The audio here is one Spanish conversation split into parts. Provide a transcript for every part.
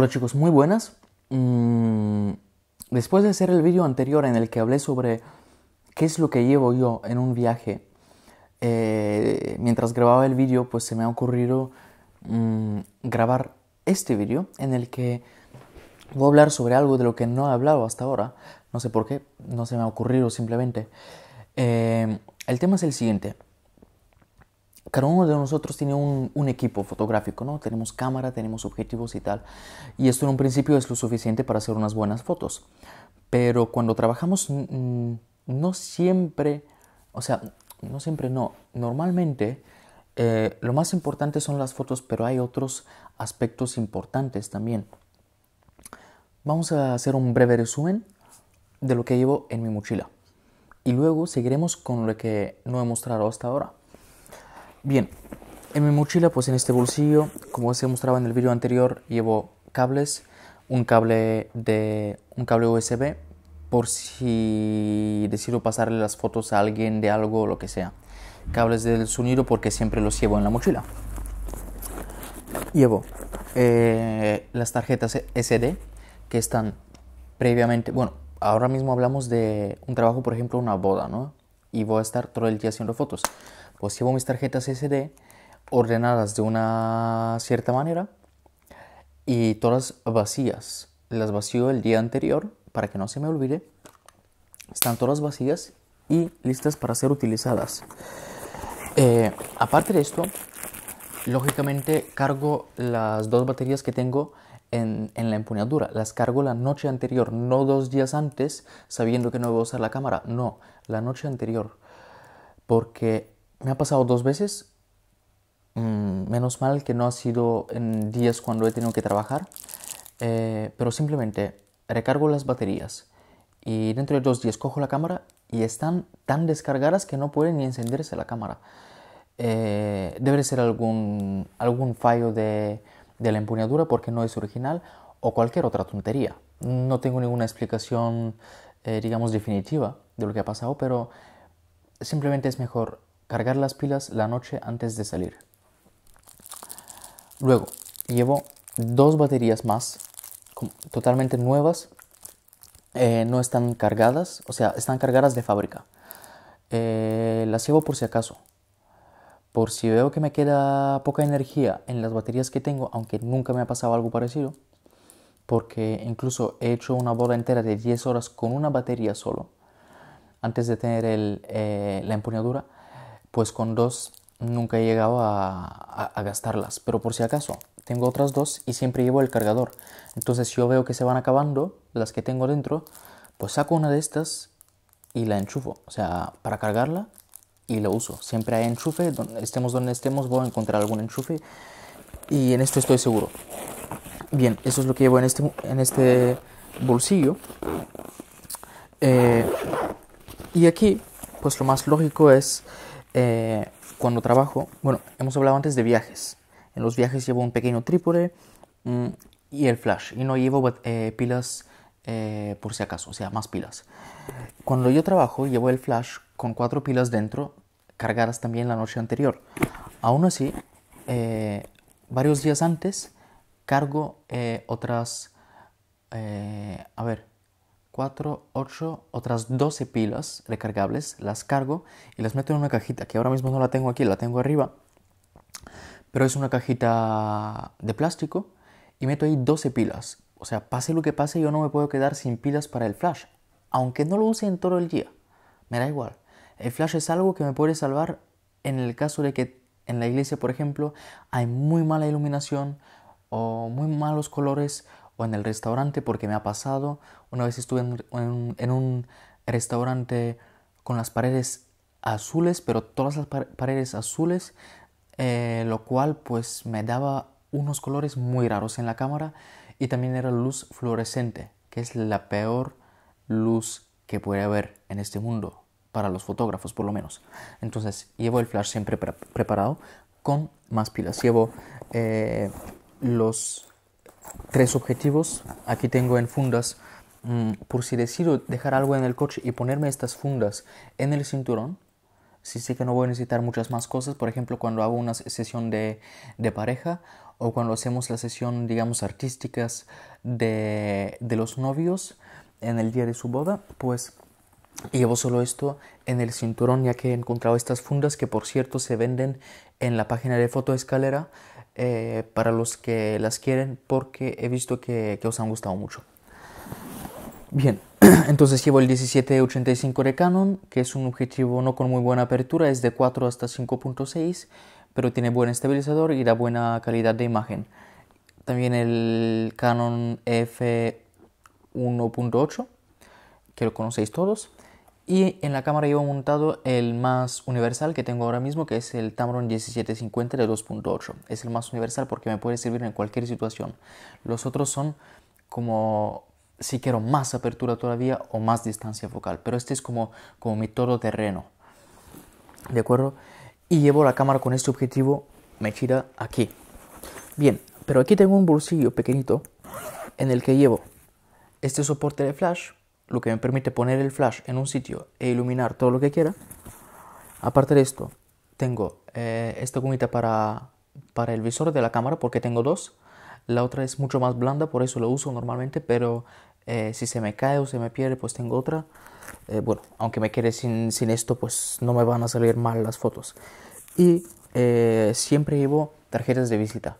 Hola chicos, muy buenas. Mm, después de hacer el vídeo anterior en el que hablé sobre qué es lo que llevo yo en un viaje, eh, mientras grababa el vídeo, pues se me ha ocurrido mm, grabar este vídeo en el que voy a hablar sobre algo de lo que no he hablado hasta ahora. No sé por qué, no se me ha ocurrido simplemente. Eh, el tema es el siguiente cada uno de nosotros tiene un, equipo fotográfico, ¿no? Tenemos cámara, tenemos objetivos y tal. Y esto en un principio es lo suficiente para hacer unas buenas fotos. Pero cuando trabajamos, no siempre, o sea, no siempre, no. Normalmente eh, lo más importante son las fotos, pero hay otros aspectos importantes también. Vamos a hacer un breve resumen de lo que llevo en mi mochila. Y luego seguiremos con lo que no he mostrado hasta ahora. Bien, en mi mochila, pues en este bolsillo, como se mostraba en el vídeo anterior, llevo cables, un cable de un cable USB por si decido pasarle las fotos a alguien de algo o lo que sea. Cables del sonido porque siempre los llevo en la mochila. Llevo eh, las tarjetas SD que están previamente, bueno, ahora mismo hablamos de un trabajo, por ejemplo, una boda, ¿no? Y voy a estar todo el día haciendo fotos pues llevo mis tarjetas SD ordenadas de una cierta manera y todas vacías. Las vacío el día anterior para que no se me olvide. Están todas vacías y listas para ser utilizadas. Eh, aparte de esto, lógicamente cargo las dos baterías que tengo en, en, la empuñadura. Las cargo la noche anterior, no dos días antes, sabiendo que no voy a usar la cámara. No, la noche anterior. Porque me ha pasado dos veces. Mm, menos mal que no ha sido en días cuando he tenido que trabajar. Eh, pero simplemente recargo las baterías y dentro de dos días cojo la cámara y están tan descargadas que no pueden ni encenderse la cámara. Eh, debe ser algún, algún fallo de, la empuñadura porque no es original o cualquier otra tontería. No tengo ninguna explicación, eh, digamos, definitiva de lo que ha pasado, pero simplemente es mejor cargar las pilas la noche antes de salir. Luego, llevo dos baterías más, totalmente nuevas, eh, no están cargadas, o sea, están cargadas de fábrica. Eh, las llevo por si acaso. Por si veo que me queda poca energía en las baterías que tengo, aunque nunca me ha pasado algo parecido, porque incluso he hecho una boda entera de 10 horas con una batería solo, antes de tener eh, la empuñadura pues con dos nunca he llegado a, gastarlas. Pero por si acaso, tengo otras dos y siempre llevo el cargador. Entonces si yo veo que se van acabando, las que tengo dentro, pues saco una de estas y la enchufo. O sea, para cargarla y la uso. Siempre hay enchufe, estemos donde estemos, voy a encontrar algún enchufe. Y en esto estoy seguro. Bien, eso es lo que llevo en este, en este bolsillo. Eh, y aquí, pues lo más lógico es eh, cuando trabajo, bueno, hemos hablado antes de viajes. En los viajes llevo un pequeño trípode mm, y el flash. Y no llevo eh, pilas eh, por si acaso, o sea, más pilas. Cuando yo trabajo, llevo el flash con cuatro pilas dentro, cargadas también la noche anterior. Aún así, varios días antes, cargo otras... a ver, 4, 8, otras 12 pilas recargables, las cargo y las meto en una cajita que ahora mismo no la tengo aquí, la tengo arriba, pero es una cajita de plástico y meto ahí 12 pilas. O sea, pase lo que pase, yo no me puedo quedar sin pilas para el flash, aunque no lo use en todo el día, me da igual. El flash es algo que me puede salvar en el caso de que en la iglesia, por ejemplo, hay muy mala iluminación o muy malos colores o en el restaurante porque me ha pasado. Una vez estuve en, un restaurante con las paredes azules, pero todas las paredes azules, eh, lo cual pues me daba unos colores muy raros en la cámara y también era luz fluorescente, que es la peor luz que puede haber en este mundo, para los fotógrafos por lo menos. Entonces llevo el flash siempre preparado con más pilas. Llevo eh, los tres objetivos. Aquí tengo en fundas, mm, por si decido dejar algo en el coche y ponerme estas fundas en el cinturón, si sé que no voy a necesitar muchas más cosas, por ejemplo, cuando hago una sesión de, de pareja o cuando hacemos la sesión, digamos, artísticas de, de los novios en el día de su boda, pues llevo solo esto en el cinturón ya que he encontrado estas fundas que por cierto se venden en la página de fotoescalera eh, para los que las quieren porque he visto que, que os han gustado mucho. Bien, entonces llevo el 1785 de Canon, que es un objetivo no con muy buena apertura, es de 4 hasta 5.6, pero tiene buen estabilizador y da buena calidad de imagen. También el Canon F1.8, que lo conocéis todos. Y en la cámara llevo montado el más universal que tengo ahora mismo, que es el Tamron 1750 de 2.8. Es el más universal porque me puede servir en cualquier situación. Los otros son como si quiero más apertura todavía o más distancia focal, pero este es como, como mi terreno ¿De acuerdo? Y llevo la cámara con este objetivo metida aquí. Bien, pero aquí tengo un bolsillo pequeñito en el que llevo este soporte de flash lo que me permite poner el flash en un sitio e iluminar todo lo que quiera. Aparte de esto, tengo eh, esta gomita para, para el visor de la cámara porque tengo dos. La otra es mucho más blanda, por eso la uso normalmente, pero eh, si se me cae o se me pierde, pues tengo otra. Eh, bueno, aunque me quede sin, esto, pues no me van a salir mal las fotos. Y siempre llevo tarjetas de visita.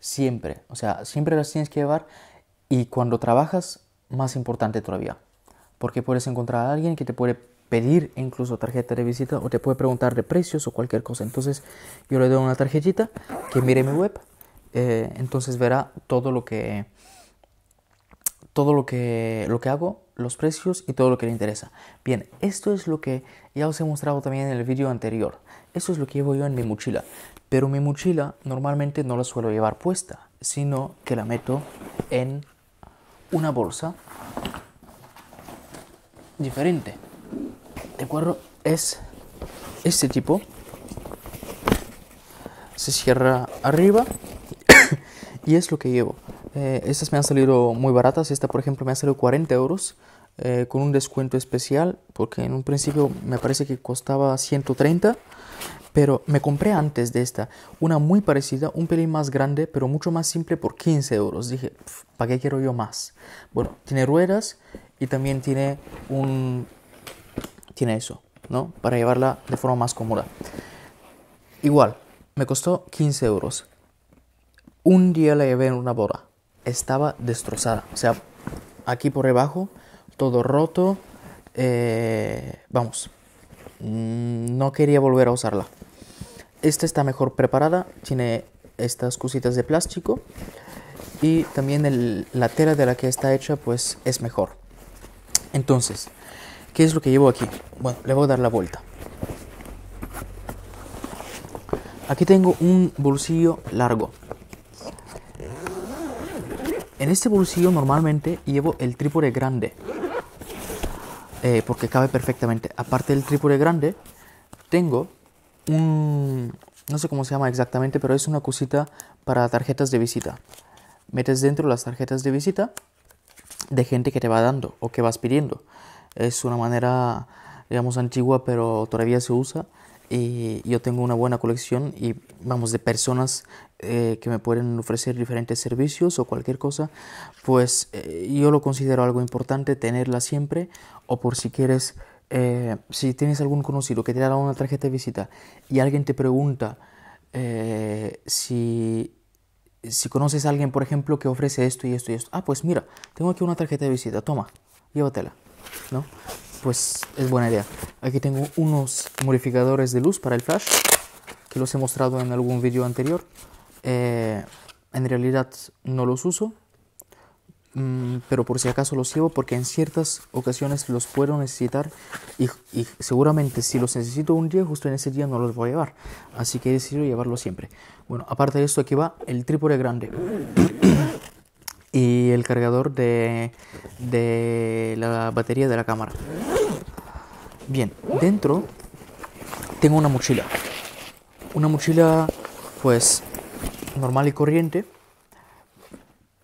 Siempre. O sea, siempre las tienes que llevar. Y cuando trabajas, más importante todavía, porque puedes encontrar a alguien que te puede pedir incluso tarjeta de visita o te puede preguntar de precios o cualquier cosa. Entonces yo le doy una tarjetita que mire mi web, eh, entonces verá todo lo que todo lo que lo que hago, los precios y todo lo que le interesa. Bien, esto es lo que ya os he mostrado también en el vídeo anterior. Esto es lo que llevo yo en mi mochila, pero mi mochila normalmente no la suelo llevar puesta, sino que la meto en una bolsa diferente. ¿De acuerdo? Es este tipo. Se cierra arriba y es lo que llevo. Eh, estas me han salido muy baratas. Esta, por ejemplo, me ha salido 40 euros eh, con un descuento especial porque en un principio me parece que costaba 130 pero me compré antes de esta una muy parecida, un pelín más grande, pero mucho más simple por 15 euros. Dije, ¿para qué quiero yo más? Bueno, tiene ruedas y también tiene un... Tiene eso, ¿no? Para llevarla de forma más cómoda. Igual, me costó 15 euros. Un día la llevé en una boda. Estaba destrozada. O sea, aquí por debajo, todo roto. Eh, vamos, mm, no quería volver a usarla. Esta está mejor preparada, tiene estas cositas de plástico y también la tela de la que está hecha pues es mejor. Entonces, ¿qué es lo que llevo aquí? Bueno, le voy a dar la vuelta. Aquí tengo un bolsillo largo. En este bolsillo normalmente llevo el trípode grande. Eh, porque cabe perfectamente. Aparte del trípode grande, tengo no sé cómo se llama exactamente, pero es una cosita para tarjetas de visita. Metes dentro las tarjetas de visita de gente que te va dando o que vas pidiendo. Es una manera, digamos, antigua, pero todavía se usa. Y yo tengo una buena colección y, vamos, de personas eh, que me pueden ofrecer diferentes servicios o cualquier cosa, pues eh, yo lo considero algo importante tenerla siempre o por si quieres eh, si tienes algún conocido que te da una tarjeta de visita y alguien te pregunta eh, si, conoces a alguien, por ejemplo, que ofrece esto y esto y esto, ah, pues mira, tengo aquí una tarjeta de visita, toma, llévatela, ¿no? Pues es buena idea. Aquí tengo unos modificadores de luz para el flash, que los he mostrado en algún vídeo anterior. Eh, en realidad no los uso, Mm, pero por si acaso los llevo porque en ciertas ocasiones los puedo necesitar y, seguramente si los necesito un día, justo en ese día no los voy a llevar. Así que he decidido llevarlo siempre. Bueno, aparte de esto, aquí va el trípode grande y el cargador de, de la batería de la cámara. Bien, dentro tengo una mochila. Una mochila pues normal y corriente,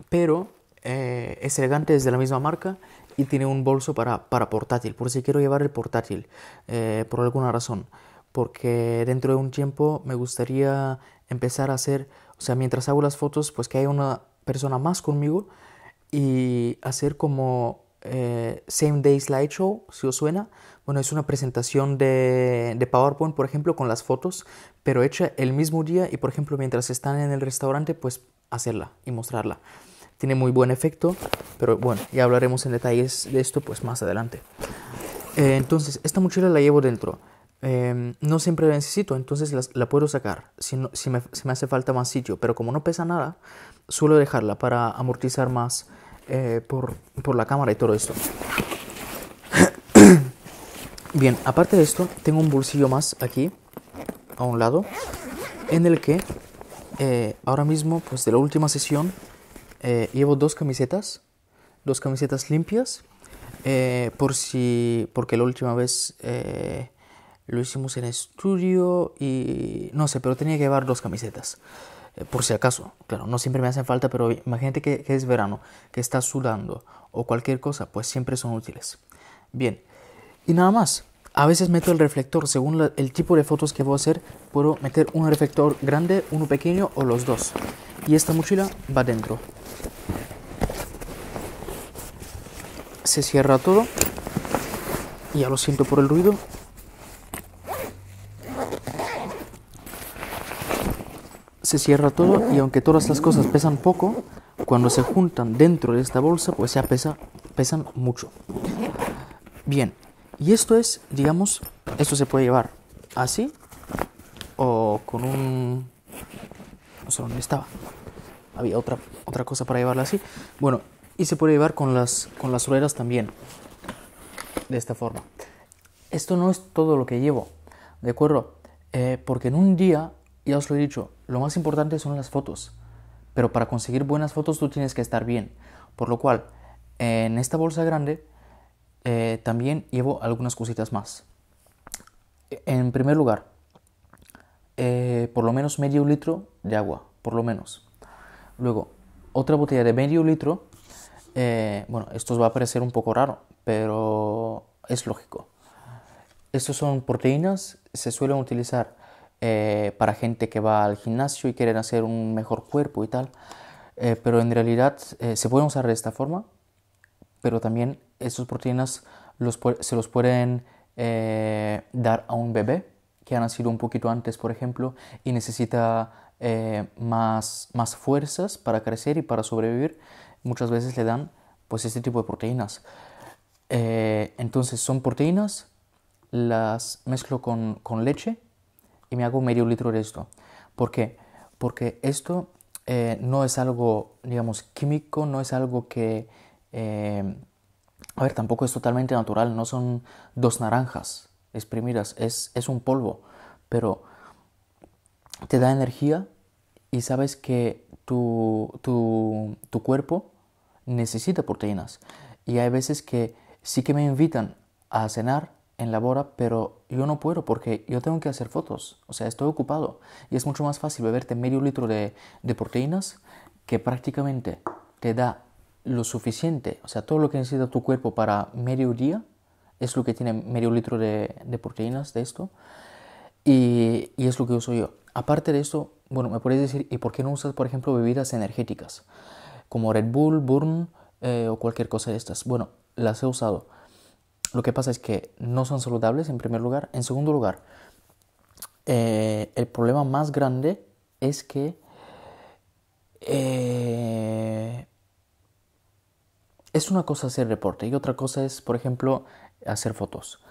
pero eh, es elegante, es de la misma marca y tiene un bolso para, portátil, por si quiero llevar el portátil, eh, por alguna razón. Porque dentro de un tiempo me gustaría empezar a hacer, o sea, mientras hago las fotos, pues que haya una persona más conmigo y hacer como eh, Same Day Slideshow, si os suena. Bueno, es una presentación de, PowerPoint, por ejemplo, con las fotos, pero hecha el mismo día y, por ejemplo, mientras están en el restaurante, pues hacerla y mostrarla tiene muy buen efecto, pero bueno, ya hablaremos en detalles de esto pues más adelante. Eh, entonces, esta mochila la llevo dentro. Em, no siempre la necesito, entonces la, puedo sacar si, me, hace falta más sitio, pero como no pesa nada, suelo dejarla para amortizar más eh, por, la cámara y todo esto. Bien, aparte de esto, tengo un bolsillo más aquí, a un lado, en el que eh, ahora mismo, pues de la última sesión, eh, llevo dos camisetas, dos camisetas limpias, eh, por si, porque la última vez eh, lo hicimos en estudio y no sé, pero tenía que llevar dos camisetas, por si acaso. Claro, no siempre me hacen falta, pero imagínate que, es verano, que estás sudando o cualquier cosa, pues siempre son útiles. Bien, y nada más. A veces meto el reflector, según el tipo de fotos que voy a hacer, puedo meter un reflector grande, uno pequeño o los dos y esta mochila va dentro. Se cierra todo. Ya lo siento por el ruido. Se cierra todo y aunque todas las cosas pesan poco, cuando se juntan dentro de esta bolsa, pues ya pesa, pesan mucho. Bien, y esto es, digamos, esto se puede llevar así o con un... No sé dónde estaba había otra, otra cosa para llevarla así. Bueno, y se puede llevar con las, con las ruedas también, de esta forma. Esto no es todo lo que llevo, ¿de acuerdo? Eh, porque en un día, ya os lo he dicho, lo más importante son las fotos. Pero para conseguir buenas fotos tú tienes que estar bien. Por lo cual, en esta bolsa grande eh, también llevo algunas cositas más. En primer lugar, eh, por lo menos medio litro de agua, por lo menos. Luego, otra botella de medio litro. Eh, bueno, esto va a parecer un poco raro, pero es lógico. Estos son proteínas, se suelen utilizar eh, para gente que va al gimnasio y quieren hacer un mejor cuerpo y tal. Eh, pero en realidad se pueden usar de esta forma, pero también estas proteínas se los pueden dar a un bebé que ha nacido un poquito antes, por ejemplo, y necesita eh, más, más fuerzas para crecer y para sobrevivir, muchas veces le dan pues este tipo de proteínas. Eh, entonces son proteínas, las mezclo con, leche y me hago medio litro de esto. porque Porque esto eh, no es algo, digamos, químico, no es algo que... a ver, tampoco es totalmente natural, no son dos naranjas exprimidas, es, es un polvo, pero te da energía y sabes que tu, cuerpo necesita proteínas. Y hay veces que sí que me invitan a cenar en la bora, pero yo no puedo porque yo tengo que hacer fotos. O sea, estoy ocupado. Y es mucho más fácil beberte medio litro de, proteínas que prácticamente te da lo suficiente. O sea, todo lo que necesita tu cuerpo para medio día es lo que tiene medio litro de, proteínas de esto. Y, y es lo que uso yo. Aparte de eso, bueno, me podrías decir, ¿y por qué no usas, por ejemplo, bebidas energéticas? Como Red Bull, Burn eh, o cualquier cosa de estas. Bueno, las he usado. Lo que pasa es que no son saludables, en primer lugar. En segundo lugar, eh, el problema más grande es que eh, es una cosa hacer reporte y otra cosa es, por ejemplo, hacer fotos.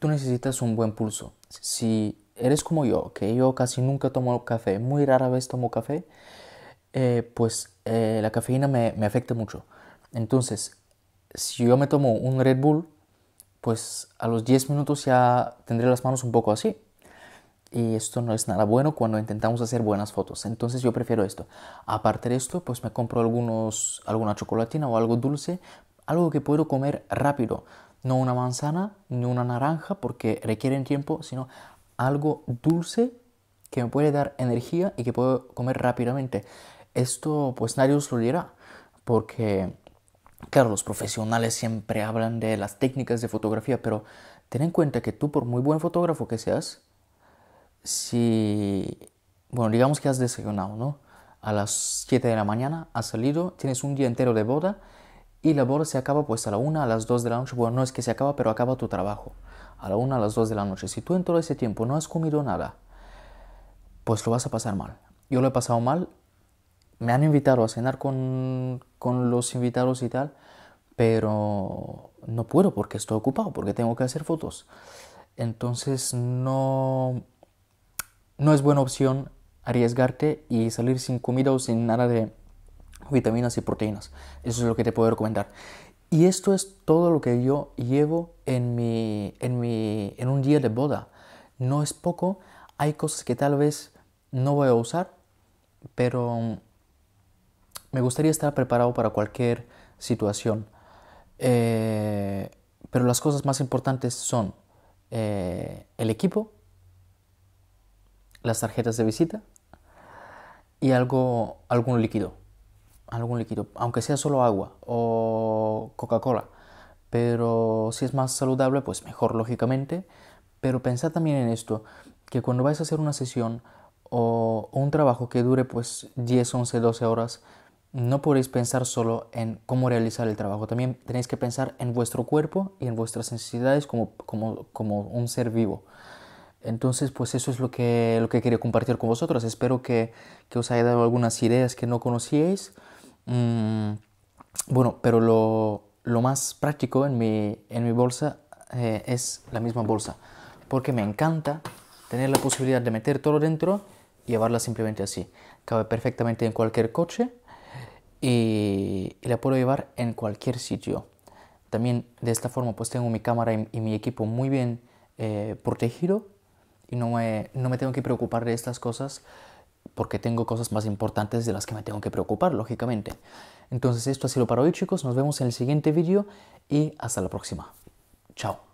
Tú necesitas un buen pulso. Si eres como yo, que yo casi nunca tomo café, muy rara vez tomo café, eh, pues eh, la cafeína me, afecta mucho. Entonces, si yo me tomo un Red Bull, pues a los 10 minutos ya tendré las manos un poco así. Y esto no es nada bueno cuando intentamos hacer buenas fotos. Entonces yo prefiero esto. Aparte de esto, pues me compro algunos, alguna chocolatina o algo dulce, algo que puedo comer rápido. No una manzana, ni una naranja, porque requieren tiempo, sino algo dulce que me puede dar energía y que puedo comer rápidamente. Esto pues nadie os lo dirá, porque claro, los profesionales siempre hablan de las técnicas de fotografía, pero ten en cuenta que tú por muy buen fotógrafo que seas, si, bueno, digamos que has desayunado, ¿no? A las 7 de la mañana has salido, tienes un día entero de boda y la boda se acaba pues a la 1, a las 2 de la noche, bueno, no es que se acaba, pero acaba tu trabajo a la una a las dos de la noche. Si tú en todo ese tiempo no has comido nada, pues lo vas a pasar mal. Yo lo he pasado mal, me han invitado a cenar con, con los invitados y tal, pero no puedo porque estoy ocupado, porque tengo que hacer fotos. Entonces no, no es buena opción arriesgarte y salir sin comida o sin nada de vitaminas y proteínas. Eso es lo que te puedo recomendar. Y esto es todo lo que yo llevo en, mi, en, mi, en un día de boda. No es poco, hay cosas que tal vez no voy a usar, pero me gustaría estar preparado para cualquier situación. Eh, pero las cosas más importantes son eh, el equipo, las tarjetas de visita y algo, algún líquido algún líquido, aunque sea solo agua o Coca-Cola. Pero si es más saludable, pues mejor, lógicamente. Pero pensad también en esto, que cuando vais a hacer una sesión o un trabajo que dure pues 10, 11, 12 horas, no podéis pensar solo en cómo realizar el trabajo, también tenéis que pensar en vuestro cuerpo y en vuestras necesidades como, como, un ser vivo. Entonces, pues eso es lo que, lo que quería compartir con vosotros. Espero que, que os haya dado algunas ideas que no conocíais Mm, bueno, pero lo, más práctico en mi, en mi bolsa eh, es la misma bolsa, porque me encanta tener la posibilidad de meter todo dentro y llevarla simplemente así. Cabe perfectamente en cualquier coche y, la puedo llevar en cualquier sitio. También de esta forma pues tengo mi cámara y, mi equipo muy bien eh, protegido y no me, no me tengo que preocupar de estas cosas porque tengo cosas más importantes de las que me tengo que preocupar, lógicamente. Entonces esto ha sido para hoy chicos, nos vemos en el siguiente vídeo y hasta la próxima. Chao.